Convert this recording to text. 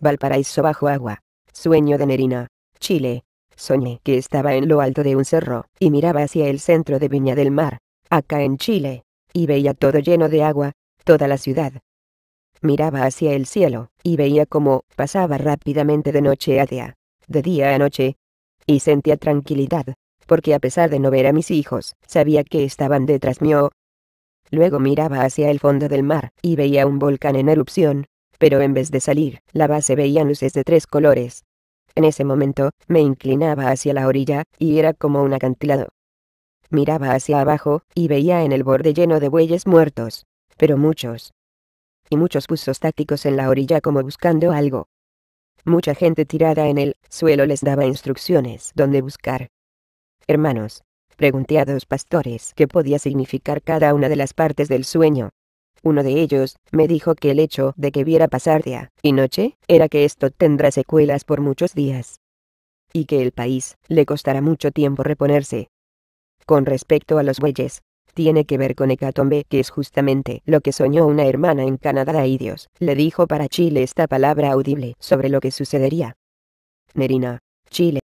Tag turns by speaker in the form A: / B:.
A: Valparaíso bajo agua. Sueño de Nerina. Chile. Soñé que estaba en lo alto de un cerro, y miraba hacia el centro de Viña del Mar, acá en Chile, y veía todo lleno de agua, toda la ciudad. Miraba hacia el cielo, y veía cómo pasaba rápidamente de noche a día, de día a noche. Y sentía tranquilidad, porque a pesar de no ver a mis hijos, sabía que estaban detrás mío. Luego miraba hacia el fondo del mar, y veía un volcán en erupción, pero en vez de salir, la base veía luces de tres colores. En ese momento, me inclinaba hacia la orilla, y era como un acantilado. Miraba hacia abajo, y veía en el borde lleno de bueyes muertos. Pero muchos. Y muchos pusos tácticos en la orilla como buscando algo. Mucha gente tirada en el suelo les daba instrucciones dónde buscar. Hermanos. Pregunté a dos pastores qué podía significar cada una de las partes del sueño. Uno de ellos, me dijo que el hecho de que viera pasar día y noche, era que esto tendrá secuelas por muchos días. Y que el país, le costará mucho tiempo reponerse. Con respecto a los bueyes, tiene que ver con hecatombe, que es justamente lo que soñó una hermana en Canadá y Dios le dijo para Chile esta palabra audible sobre lo que sucedería. Nerina, Chile.